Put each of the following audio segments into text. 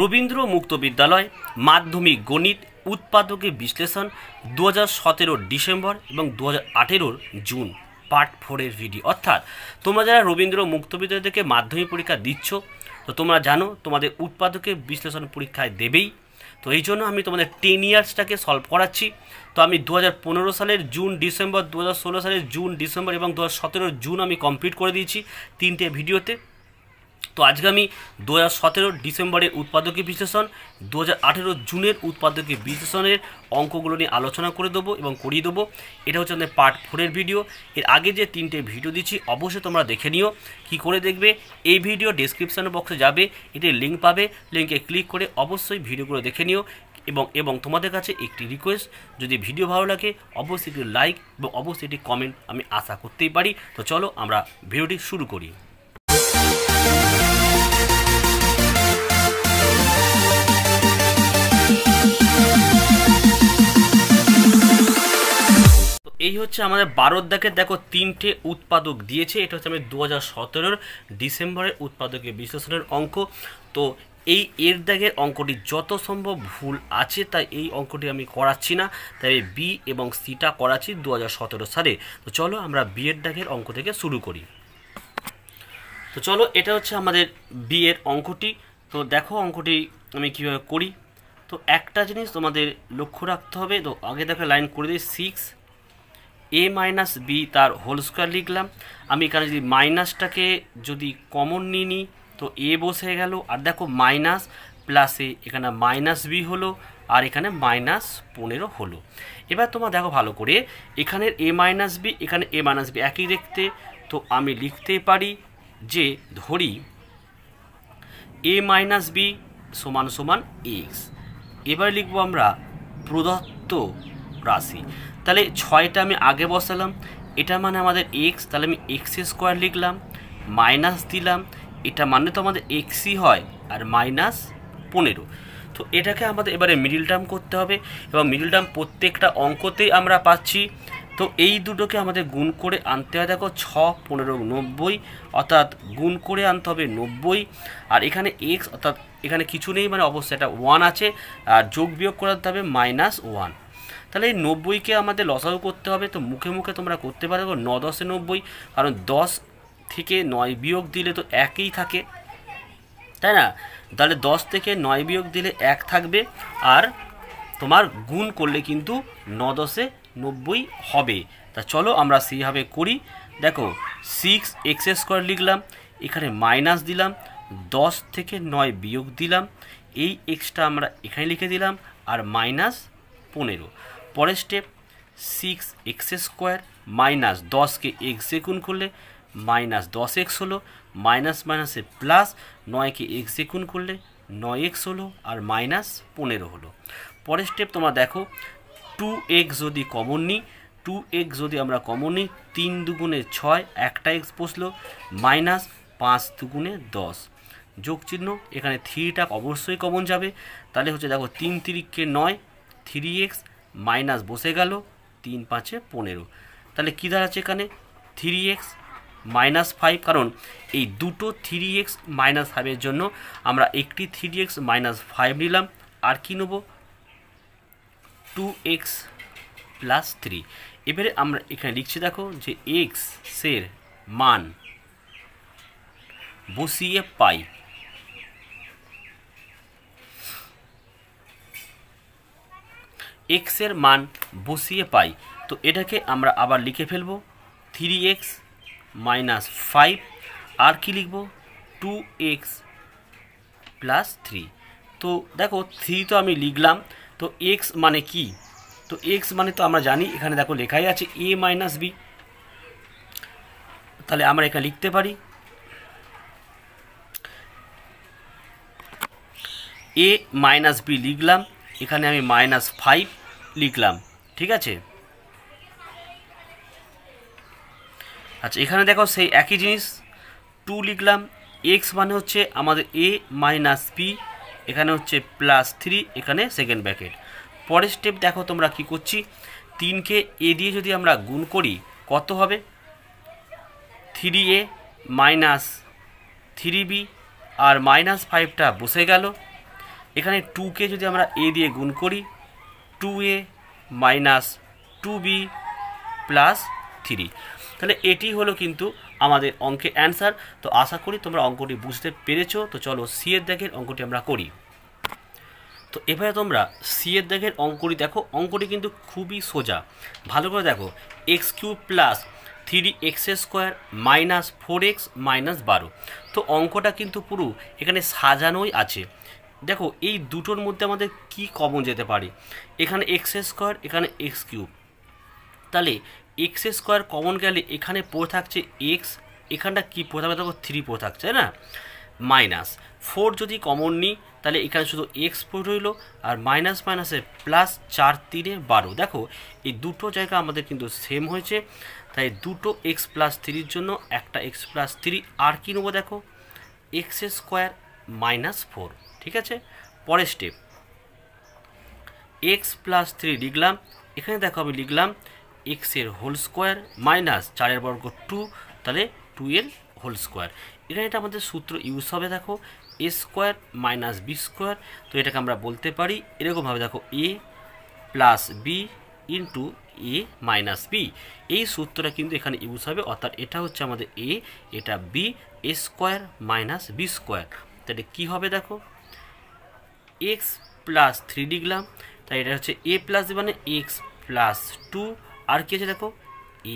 রবীন্দ্র মুক্ত বিদ্যালয় মাধ্যমিক গণিত উৎপাদকে বিশ্লেষণ দু হাজার ডিসেম্বর এবং দু হাজার জুন পার্ট ফোরের ভিডিও অর্থাৎ তোমরা যারা রবীন্দ্র মুক্ত বিদ্যালয় থেকে মাধ্যমিক পরীক্ষা দিচ্ছ তো তোমরা জানো তোমাদের উৎপাদকে বিশ্লেষণ পরীক্ষায় দেবেই তো এই জন্য আমি তোমাদের টেন ইয়ার্সটাকে সলভ করাচ্ছি তো আমি দু সালের জুন ডিসেম্বর দু সালের জুন ডিসেম্বর এবং দু জুন আমি কমপ্লিট করে দিয়েছি তিনটে ভিডিওতে তো আজকে আমি দু হাজার ডিসেম্বরের উৎপাদকী বিশ্লেষণ দু হাজার জুনের উৎপাদকী বিশ্লেষণের অঙ্কগুলো নিয়ে আলোচনা করে দেবো এবং করিয়ে দেবো এটা হচ্ছে আমাদের পার্ট ফোরের ভিডিও এর আগে যে তিনটে ভিডিও দিচ্ছি অবশ্যই তোমরা দেখে নিও কি করে দেখবে এই ভিডিও ডিসক্রিপশান বক্সে যাবে এটি লিঙ্ক পাবে লিঙ্কে ক্লিক করে অবশ্যই ভিডিওগুলো দেখে নিও এবং এবং তোমাদের কাছে একটি রিকোয়েস্ট যদি ভিডিও ভালো লাগে অবশ্যই একটি লাইক এবং অবশ্যই একটি কমেন্ট আমি আশা করতেই পারি তো চলো আমরা ভিডিওটি শুরু করি এই হচ্ছে আমাদের বারোদ্দাকে দেখো তিনটে উৎপাদক দিয়েছে এটা হচ্ছে আমি দু হাজার সতেরোর ডিসেম্বরের উৎপাদকের বিশ্লেষণের অঙ্ক তো এই এর দাগের অঙ্কটি যত সম্ভব ভুল আছে তাই এই অঙ্কটি আমি করাচ্ছি না তাই বি এবং সিটা করাচ্ছি দু সালে তো চলো আমরা বি এর দাগের অঙ্ক থেকে শুরু করি তো চলো এটা হচ্ছে আমাদের বি এর অঙ্কটি তো দেখো অঙ্কটি আমি কীভাবে করি তো একটা জিনিস তোমাদের লক্ষ্য রাখতে হবে তো আগে দেখো লাইন করে দিই সিক্স এ মাইনাস বি তার হোল স্কোয়ার লিখলাম আমি এখানে যদি মাইনাসটাকে যদি কমন নিয়ে নিই তো এ বসে গেল আর দেখো মাইনাস প্লাসে এখানে মাইনাস বি হলো আর এখানে মাইনাস পনেরো হলো এবার তোমার দেখো ভালো করে এখানের এ মাইনাস বি এখানে এ মাইনাস বি একই দেখতে তো আমি লিখতে পারি যে ধরি এ মাইনাস বি সমান সমান এক্স এবার লিখবো আমরা প্রদত্ত রাশি তাহলে ছয়টা আমি আগে বসালাম এটা মানে আমাদের এক্স তাহলে আমি এক্স স্কোয়ার লিখলাম মাইনাস দিলাম এটা মানে তো আমাদের এক্সই হয় আর মাইনাস পনেরো তো এটাকে আমাদের এবারে মিডিল টার্ম করতে হবে এবং মিডিল টার্ম প্রত্যেকটা অঙ্কতেই আমরা পাচ্ছি তো এই দুটোকে আমাদের গুণ করে আনতে হয় দেখো ছ পনেরো নব্বই অর্থাৎ গুণ করে আনতে হবে নব্বই আর এখানে এক্স অর্থাৎ এখানে কিছু নেই মানে অবশ্যই এটা ওয়ান আছে আর যোগ বিয়োগ করাতে হবে মাইনাস ওয়ান তাহলে এই নব্বইকে আমাদের লসাও করতে হবে তো মুখে মুখে তোমরা করতে পারো ন দশে নব্বই কারণ দশ থেকে নয় বিয়োগ দিলে তো একই থাকে তাই না তাহলে দশ থেকে নয় বিয়োগ দিলে এক থাকবে আর তোমার গুণ করলে কিন্তু ন দশে নব্বই হবে তা চলো আমরা সেইভাবে করি দেখো সিক্স এক্স স্কোয়ার লিখলাম এখানে মাইনাস দিলাম দশ থেকে নয় বিয়োগ দিলাম এই এক্সটা আমরা এখানে লিখে দিলাম আর মাইনাস পনেরো পরের step six x square minus দশকে এক্সে গুণ করলে মাইনাস দশ এক্স হলো মাইনাস মাইনাসে প্লাস নয়কে এক্সে গুণ করলে নয় এক্স হলো আর মাইনাস পনেরো হলো পরের স্টেপ তোমরা দেখো টু এক্স যদি কমন নিই টু এক্স যদি আমরা কমন নিই তিন দুগুণে ছয় একটা এক্স বসলো মাইনাস পাঁচ দুগুণে দশ যোগ চিহ্ন এখানে থ্রিটা অবশ্যই কমন যাবে তাহলে হচ্ছে দেখো তিন তিরিককে নয় থ্রি এক্স মাইনাস বসে গেল তিন পাঁচে পনেরো তাহলে কী দাঁড়াচ্ছে এখানে থ্রি এক্স মাইনাস ফাইভ কারণ এই দুটো থ্রি এক্স মাইনাস ফাইভের জন্য আমরা একটি থ্রি এক্স মাইনাস ফাইভ নিলাম আর কী নেব টু এক্স প্লাস থ্রি এবারে আমরা এখানে লিখছি দেখো যে এক্সের মান বসিয়ে পাই এক্সের মান বসিয়ে পাই তো এটাকে আমরা আবার লিখে ফেলব থ্রি এক্স মাইনাস ফাইভ আর কি লিখব টু এক্স প্লাস থ্রি তো দেখো থ্রি তো আমি লিখলাম তো এক্স মানে কি তো এক্স মানে তো আমরা জানি এখানে দেখো লেখাই আছে এ মাইনাস বি তাহলে আমরা এখানে লিখতে পারি এ মাইনাস বি লিখলাম এখানে আমি মাইনাস ফাইভ লিখলাম ঠিক আছে আচ্ছা এখানে দেখো সেই একই জিনিস টু লিখলাম এক্স মানে হচ্ছে আমাদের এ মাইনাস পি এখানে হচ্ছে প্লাস থ্রি এখানে সেকেন্ড ব্যাকেট পরের স্টেপ দেখো তোমরা কি করছি তিনকে এ দিয়ে যদি আমরা গুণ করি কত হবে three a minus three b আর মাইনাস ফাইভটা বসে গেল এখানে টুকে যদি আমরা এ দিয়ে গুণ করি two a minus two b plus three তাহলে এটি হলো কিন্তু আমাদের অঙ্কে অ্যান্সার তো আশা করি তোমরা অঙ্কটি বুঝতে পেরেছো তো চলো সি এর দেখের অঙ্কটি আমরা করি তো এবারে তোমরা সি এর দেখের অঙ্কটি দেখো অঙ্কটি কিন্তু খুবই সোজা ভালো করে দেখো x cube plus three x square minus four x minus বারো তো অঙ্কটা কিন্তু পুরো এখানে সাজানোই আছে দেখো এই দুটোর মধ্যে আমাদের কি কমন যেতে পারে এখানে এক্স স্কোয়ার এখানে এক্স কিউব তাহলে এক্স স্কোয়ার কমন গেলে এখানে পড়ে থাকছে এক্স এখানটা কী পড়ে থাকবে দেখো থ্রি পড়ে থাকছে না মাইনাস ফোর যদি কমন নিই তাহলে এখানে শুধু এক্স পড়ে রইল আর মাইনাস মাইনাসে প্লাস চার তিনে বারো দেখো এই দুটো জায়গা আমাদের কিন্তু সেম হয়েছে তাই দুটো এক্স প্লাস থ্রির জন্য একটা এক্স প্লাস থ্রি আর কী নেবো দেখো এক্স স্কোয়ার মাইনাস ফোর ঠিক আছে পরের স্টেপ এক্স প্লাস থ্রি লিখলাম এখানে দেখো আমি লিখলাম এক্সের হোল স্কোয়ার মাইনাস চারের বর্গ টু তাহলে টু এর হোল স্কোয়ার এখানে এটা আমাদের সূত্র ইউজ হবে দেখো a square minus b square তো এটাকে আমরা বলতে পারি এরকমভাবে দেখো a plus b into a minus b এই সূত্রটা কিন্তু এখানে ইউজ হবে অর্থাৎ এটা হচ্ছে আমাদের এ এটা b a square minus b square তাহলে কী হবে দেখো এক্স প্লাস থ্রি লিখলাম তাই এটা হচ্ছে এ প্লাস মানে এক্স প্লাস টু আর কী আছে দেখো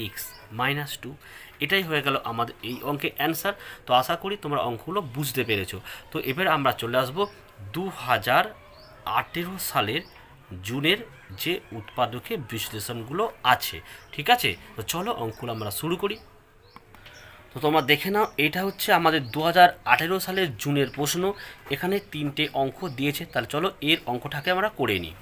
এক্স মাইনাস টু এটাই হয়ে গেল আমাদের এই অঙ্কের অ্যান্সার তো আশা করি তোমরা অঙ্কগুলো বুঝতে পেরেছো তো এবার আমরা চলে আসবো দু হাজার আঠেরো সালের জুনের যে উৎপাদকে বিশ্লেষণগুলো আছে ঠিক আছে তো চলো অঙ্কগুলো আমরা শুরু করি তো তোমরা দেখে নাও এটা হচ্ছে আমাদের দু হাজার সালের জুনের প্রশ্ন এখানে তিনটে অঙ্ক দিয়েছে তাহলে চলো এর অঙ্কটাকে আমরা করে নিই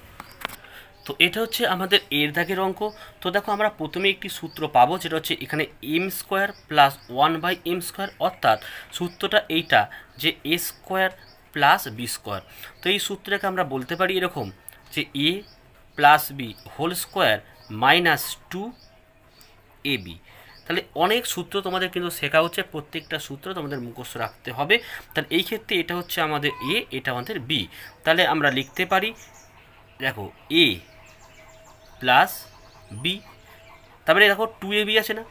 তো এটা হচ্ছে আমাদের এর দাগের অঙ্ক তো দেখো আমরা প্রথমে একটি সূত্র পাবো যেটা হচ্ছে এখানে m square plus one by m square অর্থাৎ সূত্রটা এইটা যে a square plus b square তো এই সূত্রটাকে আমরা বলতে পারি এরকম যে a plus b whole square minus two a b তাহলে অনেক সূত্র তোমাদের কিন্তু শেখা হচ্ছে প্রত্যেকটা সূত্র তোমাদের মুখস্থ রাখতে হবে তাহলে এই ক্ষেত্রে এটা হচ্ছে আমাদের এ এটা আমাদের বি তাহলে আমরা লিখতে পারি দেখো এ প্লাস বি তারপরে দেখো টু এ বি আছে না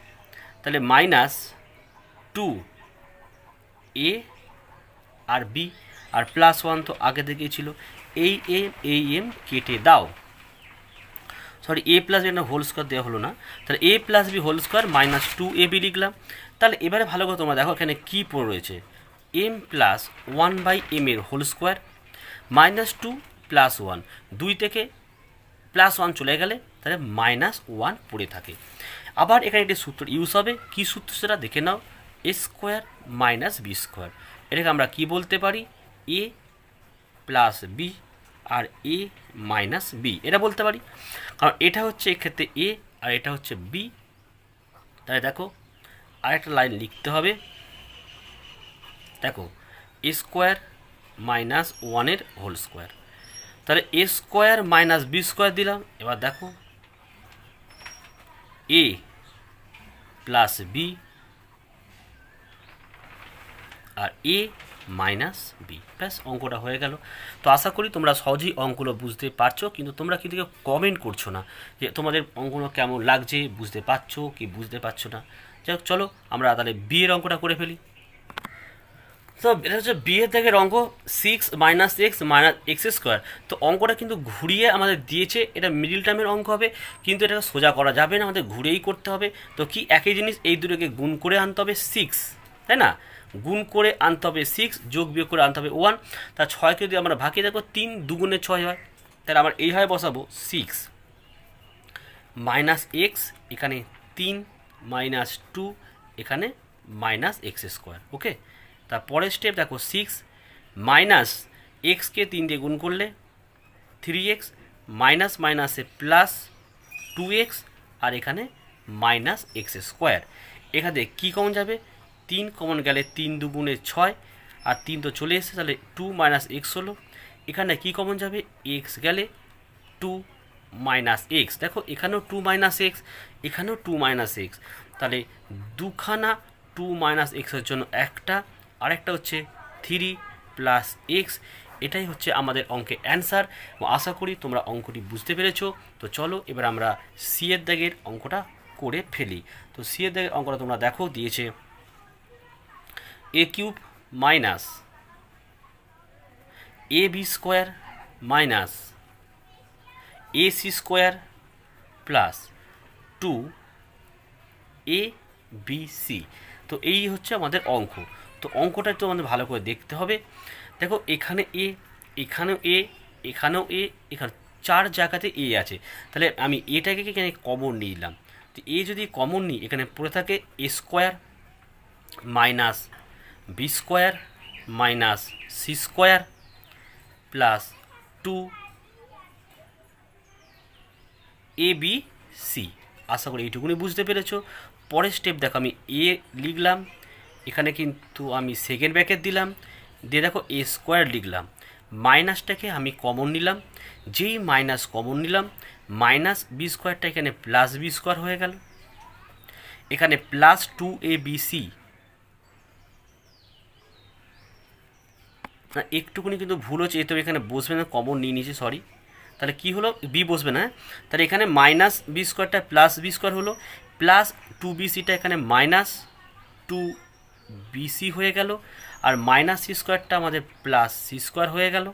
তাহলে মাইনাস টু এ আর বি আর প্লাস ওয়ান তো আগে থেকেই ছিল এই এম এই এম কেটে দাও sorry a plus b whole square দেওয়া হলো না তাহলে a plus b whole square minus two a b লিখলাম তাহলে এবারে ভালো করে তোমরা দেখো এখানে কী পড়ে রয়েছে m plus one by m এর whole square minus two plus one দুই থেকে প্লাস ওয়ান চলে গেলে তাহলে মাইনাস ওয়ান পড়ে থাকে আবার এখানে একটি সূত্র ইউজ হবে কী সূত্র সেটা দেখে নাও a square minus b square এটাকে আমরা কী বলতে পারি এ প্লাস বি আর এ মাইনাস বি এটা বলতে পারি কারণ এটা হচ্ছে এক্ষেত্রে এ আর এটা হচ্ছে বি তাহলে দেখো আর একটা লাইন লিখতে হবে দেখো এ স্কোয়ার মাইনাস ওয়ানের হোল স্কোয়ার তাহলে a square minus b square দিলাম এবার দেখো এ প্লাস বি আর এ মাইনাস বি ব্যাস অঙ্কটা হয়ে গেল তো আশা করি তোমরা সহজেই অঙ্কগুলো বুঝতে পারছো কিন্তু তোমরা কিন্তু কমেন্ট করছো না যে তোমাদের অঙ্কগুলো কেমন লাগছে বুঝতে পারছো কি বুঝতে পারছো না যাই হোক চলো আমরা তাহলে বিয়ের অঙ্কটা করে ফেলি তো এটা হচ্ছে বিয়ের থেকে অঙ্ক six minus x minus x square তো অঙ্কটা কিন্তু ঘুরিয়ে আমাদের দিয়েছে এটা মিডিল টাইমের অঙ্ক হবে কিন্তু এটা সোজা করা যাবে না আমাদের ঘুরেই করতে হবে তো কি একই জিনিস এই দুটোকে গুণ করে আনতে হবে সিক্স তাই না গুণ করে আনতে হবে সিক্স যোগ বিয়োগ করে আনতে হবে ওয়ান তা ছয়কে যদি আমরা ভাগিয়ে দেখো তিন দুগুণে ছয় হয় তাহলে আমরা এইভাবে বসাবো সিক্স মাইনাস এক্স এখানে তিন মাইনাস টু এখানে মাইনাস এক্স স্কোয়ার ওকে তারপরের স্টেপ দেখো সিক্স মাইনাস এক্সকে তিন দিয়ে গুণ করলে থ্রি এক্স মাইনাস মাইনাসে প্লাস টু এক্স আর এখানে মাইনাস এক্স স্কোয়ার এখানে কী কমন যাবে তিন কমন গেলে তিন দুগুণে ছয় আর তিন তো চলে এসেছে তাহলে টু মাইনাস এক্স হলো এখানে কি কমন যাবে এক্স গেলে টু মাইনাস এক্স দেখো এখানেও টু মাইনাস এক্স এখানেও টু মাইনাস এক্স তাহলে দুখানা টু মাইনাস এক্সের জন্য একটা আরেকটা হচ্ছে থ্রি প্লাস এক্স এটাই হচ্ছে আমাদের অঙ্কে অ্যান্সার আশা করি তোমরা অঙ্কটি বুঝতে পেরেছ তো চলো এবার আমরা সি দ্যাগের অঙ্কটা করে ফেলি তো সি এর অঙ্কটা তোমরা দেখো দিয়েছে a cube minus a b square minus a c square plus two a b c তো এই হচ্ছে আমাদের অঙ্ক তো অঙ্কটা একটু আমাদের ভালো করে দেখতে হবে দেখো এখানে এ এখানেও এ এখানেও এ এখানে চার জায়গাতে এ আছে তাহলে আমি এটাকে এখানে কমন নিয়ে নিলাম তো এ যদি কমন নিই এখানে পড়ে থাকে a square minus b square minus c square plus two a b c আশা করি এইটুকুনি বুঝতে পেরেছ পরের স্টেপ দেখো আমি এ লিখলাম এখানে কিন্তু আমি সেকেন্ড ব্র্যাকেট দিলাম দিয়ে দেখো এ স্কোয়ার লিখলাম মাইনাসটাকে আমি কমন নিলাম যেই মাইনাস কমন নিলাম মাইনাস বি স্কোয়ারটা এখানে প্লাস বি স্কোয়ার হয়ে গেল এখানে plus two a b c না একটুকুনি কিন্তু ভুল হচ্ছে তো এখানে বসবে না কমন নিয়ে নিয়েছি সরি তাহলে কি হলো বি বসবে না হ্যাঁ? তাহলে এখানে মাইনাস বি স্কোয়ারটা প্লাস বি স্কোয়ার হলো প্লাস টু বিসিটা এখানে মাইনাস টু বিসি হয়ে গেল আর মাইনাস সি স্কোয়ারটা আমাদের প্লাস সি স্কোয়ার হয়ে গেল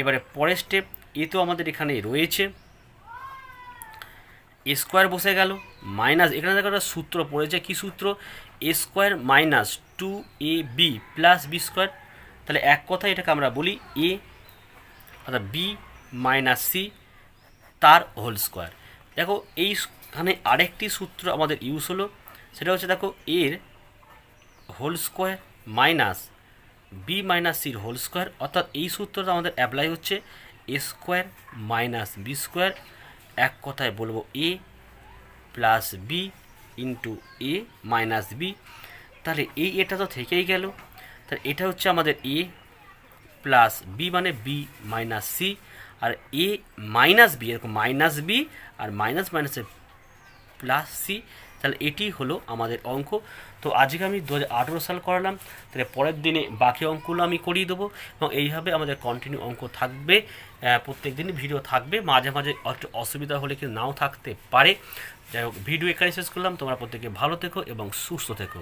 এবারে পরের স্টেপ এ তো আমাদের এখানে রয়েছে স্কোয়ার বসে গেল মাইনাস এখানে দেখো একটা সূত্র পড়েছে কি সূত্র a square minus two a b plus b square তাহলে এক কথা এটাকে আমরা বলি এ অর্থাৎ বি মাইনাস সি তার হোল স্কোয়ার দেখো এইখানে আরেকটি সূত্র আমাদের ইউজ হলো সেটা হচ্ছে দেখো এর whole square minus b minus সির হোল স্কোয়ার অর্থাৎ এই সূত্রটা আমাদের অ্যাপ্লাই হচ্ছে a square minus b square এক কথায় বলবো a plus b into a minus b তাহলে এই এটা তো থেকেই গেল তাহলে এটা হচ্ছে আমাদের মানে এ প্লাস বি মানে বি মাইনাস সি আর এ মাইনাস বি এরকম মাইনাস বি আর মাইনাস মাইনাসের প্লাস সি তাহলে এটি হলো আমাদের অঙ্ক তো আজকে আমি দু সাল করালাম তাহলে পরের দিনে বাকি অঙ্কগুলো আমি করিয়ে দেবো এবং এইভাবে আমাদের কন্টিনিউ অঙ্ক থাকবে প্রত্যেক দিনই ভিডিও থাকবে মাঝে মাঝে একটু অসুবিধা হলে কিন্তু নাও থাকতে পারে যাই হোক ভিডিও এখানে শেষ করলাম তোমরা প্রত্যেকে ভালো থেকো এবং সুস্থ থেকো